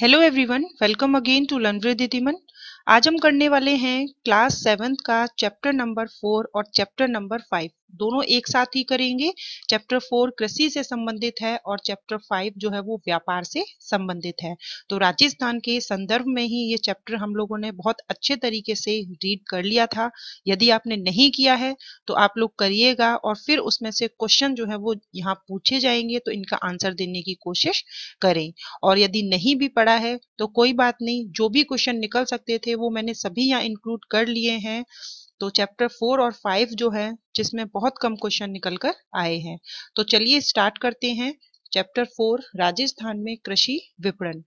hello everyone welcome again to learn with आज हम करने वाले हैं क्लास सेवेंथ का चैप्टर नंबर फोर और चैप्टर नंबर फाइव दोनों एक साथ ही करेंगे चैप्टर फोर कृषि से संबंधित है और चैप्टर फाइव जो है वो व्यापार से संबंधित है तो राजस्थान के संदर्भ में ही ये चैप्टर हम लोगों ने बहुत अच्छे तरीके से रीड कर लिया था यदि आपने नहीं किया है तो आप लोग करिएगा और फिर उसमें से क्वेश्चन जो है वो यहाँ पूछे जाएंगे तो इनका आंसर देने की कोशिश करें और यदि नहीं भी पढ़ा है तो कोई बात नहीं जो भी क्वेश्चन निकल सकते थे वो मैंने सभी यहाँ इंक्लूड कर लिए हैं तो चैप्टर फोर और फाइव जो है जिसमें बहुत कम क्वेश्चन निकल कर आए हैं तो चलिए स्टार्ट करते हैं चैप्टर फोर राजस्थान में कृषि विपणन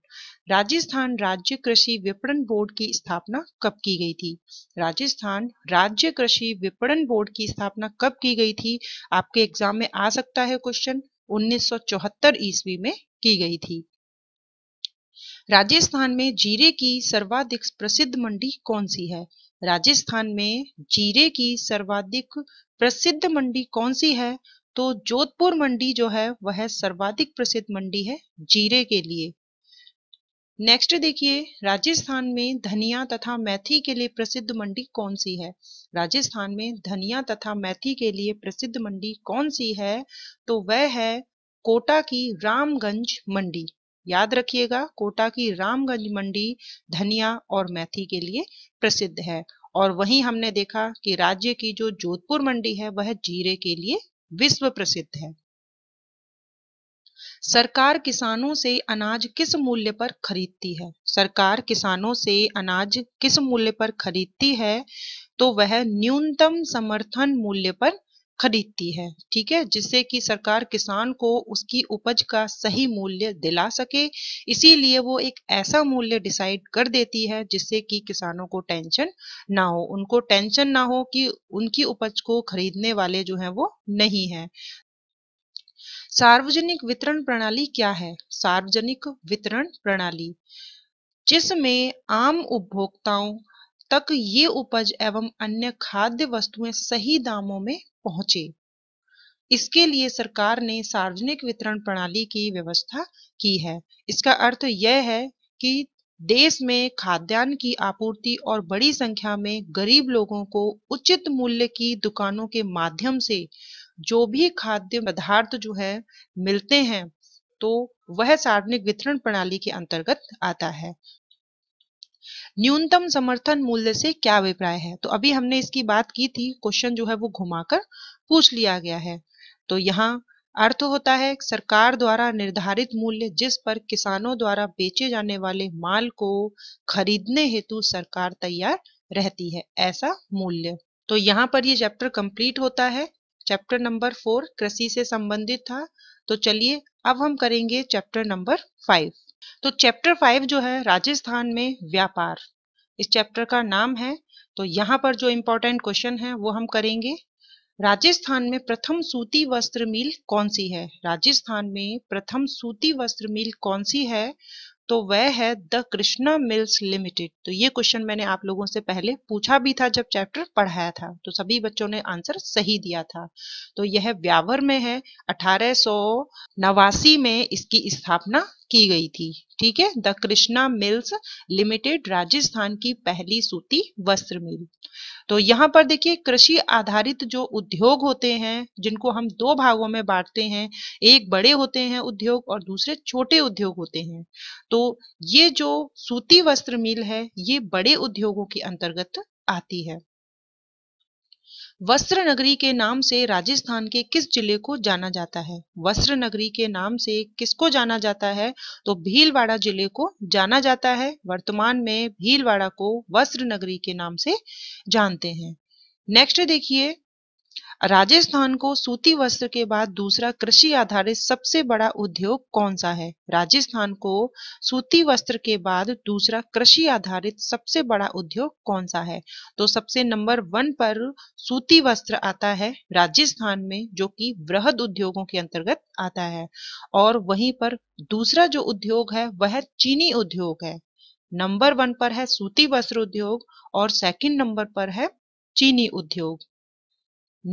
राजस्थान राज्य कृषि विपणन बोर्ड की स्थापना कब की गई थी राजस्थान राज्य कृषि विपणन बोर्ड की स्थापना कब की गई थी आपके एग्जाम में आ सकता है क्वेश्चन 1974 ईस्वी में की गई थी राजस्थान में जीरे की सर्वाधिक प्रसिद्ध मंडी कौन सी है राजस्थान में जीरे की सर्वाधिक प्रसिद्ध मंडी कौन सी है तो जोधपुर मंडी जो है वह सर्वाधिक प्रसिद्ध मंडी है जीरे के लिए नेक्स्ट देखिए राजस्थान में धनिया तथा मैथी के लिए प्रसिद्ध मंडी कौन सी है राजस्थान में धनिया तथा मैथी के लिए प्रसिद्ध मंडी कौन सी है तो वह है कोटा की रामगंज मंडी याद रखिएगा कोटा की रामगंज मंडी धनिया और मेथी के लिए प्रसिद्ध है और वहीं हमने देखा कि राज्य की जो जोधपुर मंडी है वह जीरे के लिए विश्व प्रसिद्ध है सरकार किसानों से अनाज किस मूल्य पर खरीदती है सरकार किसानों से अनाज किस मूल्य पर खरीदती है तो वह न्यूनतम समर्थन मूल्य पर खरीदती है ठीक है जिससे कि सरकार किसान को उसकी उपज का सही मूल्य दिला सके इसीलिए वो एक ऐसा मूल्य डिसाइड कर देती है जिससे कि किसानों को टेंशन ना हो उनको टेंशन ना हो कि उनकी उपज को खरीदने वाले जो हैं वो नहीं है सार्वजनिक वितरण प्रणाली क्या है सार्वजनिक वितरण प्रणाली जिसमें आम उपभोक्ताओं तक ये उपज एवं अन्य खाद्य वस्तुएं सही दामों में पहुंचे इसके लिए सरकार ने सार्वजनिक वितरण प्रणाली की व्यवस्था की है इसका अर्थ यह है कि देश में खाद्यान्न की आपूर्ति और बड़ी संख्या में गरीब लोगों को उचित मूल्य की दुकानों के माध्यम से जो भी खाद्य पदार्थ जो है मिलते हैं तो वह सार्वजनिक वितरण प्रणाली के अंतर्गत आता है न्यूनतम समर्थन मूल्य से क्या अभिप्राय है तो अभी हमने इसकी बात की थी क्वेश्चन जो है वो घुमाकर पूछ लिया गया है तो यहाँ अर्थ होता है सरकार द्वारा निर्धारित मूल्य जिस पर किसानों द्वारा बेचे जाने वाले माल को खरीदने हेतु सरकार तैयार रहती है ऐसा मूल्य तो यहाँ पर ये चैप्टर कंप्लीट होता है चैप्टर नंबर फोर कृषि से संबंधित था तो चलिए अब हम करेंगे चैप्टर नंबर फाइव तो चैप्टर फाइव जो है राजस्थान में व्यापार इस चैप्टर का नाम है तो यहाँ पर जो इम्पोर्टेंट क्वेश्चन है वो हम करेंगे राजस्थान में प्रथम सूती वस्त्र मिल कौन सी है राजस्थान में प्रथम सूती वस्त्र मिल कौन सी है तो वह है द कृष्णा मिल्स लिमिटेड तो ये क्वेश्चन मैंने आप लोगों से पहले पूछा भी था जब चैप्टर पढ़ाया था तो सभी बच्चों ने आंसर सही दिया था तो यह व्यावर में है अठारह नवासी में इसकी स्थापना की गई थी ठीक है the Krishna mills limited Rajasthan की पहली सूती वस्त्र मिल तो यहाँ पर देखिए कृषि आधारित जो उद्योग होते हैं जिनको हम दो भागों में बांटते हैं एक बड़े होते हैं उद्योग और दूसरे छोटे उद्योग होते हैं तो ये जो सूती वस्त्र मिल है ये बड़े उद्योगों के अंतर्गत आती है वस्त्र नगरी के नाम से राजस्थान के किस जिले को जाना जाता है वस्त्र नगरी के नाम से किसको जाना जाता है तो भीलवाड़ा जिले को जाना जाता है वर्तमान में भीलवाड़ा को वस्त्र नगरी के नाम से जानते हैं नेक्स्ट देखिए राजस्थान को सूती वस्त्र के बाद दूसरा कृषि आधारित सबसे बड़ा उद्योग कौन सा है राजस्थान को सूती वस्त्र के बाद दूसरा कृषि आधारित सबसे बड़ा उद्योग कौन सा है तो सबसे नंबर वन पर सूती वस्त्र आता है राजस्थान में जो कि वृहद उद्योगों के अंतर्गत आता है और वहीं पर दूसरा जो उद्योग है वह चीनी उद्योग है नंबर वन पर है सूती वस्त्र उद्योग और सेकेंड नंबर पर है चीनी उद्योग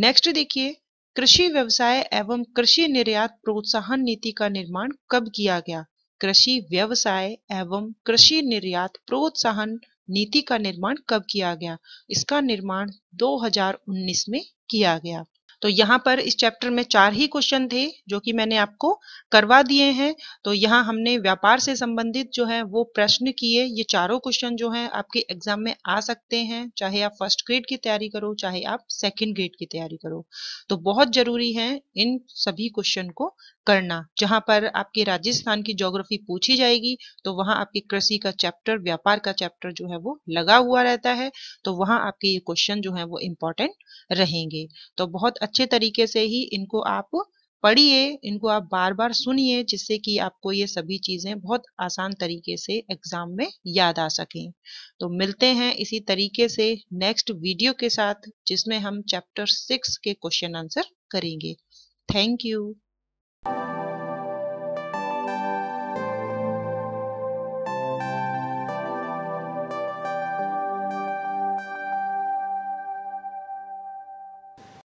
नेक्स्ट देखिए कृषि व्यवसाय एवं कृषि निर्यात प्रोत्साहन नीति का निर्माण कब किया गया कृषि व्यवसाय एवं कृषि निर्यात प्रोत्साहन नीति का निर्माण कब किया गया इसका निर्माण 2019 में किया गया तो यहाँ पर इस चैप्टर में चार ही क्वेश्चन थे जो कि मैंने आपको करवा दिए हैं तो यहाँ हमने व्यापार से संबंधित जो है वो प्रश्न किए ये चारों क्वेश्चन जो है आपके एग्जाम में आ सकते हैं चाहे आप फर्स्ट ग्रेड की तैयारी करो चाहे आप सेकेंड ग्रेड की तैयारी करो तो बहुत जरूरी है इन सभी क्वेश्चन को करना जहाँ पर आपके राजस्थान की ज्योग्राफी पूछी जाएगी तो वहाँ आपके कृषि का चैप्टर व्यापार का चैप्टर जो है वो लगा हुआ रहता है तो वहाँ आपके ये क्वेश्चन जो है वो इम्पोर्टेंट रहेंगे तो बहुत अच्छे तरीके से ही इनको आप पढ़िए इनको आप बार बार सुनिए जिससे कि आपको ये सभी चीज़ें बहुत आसान तरीके से एग्जाम में याद आ सकें तो मिलते हैं इसी तरीके से नेक्स्ट वीडियो के साथ जिसमें हम चैप्टर सिक्स के क्वेश्चन आंसर करेंगे थैंक यू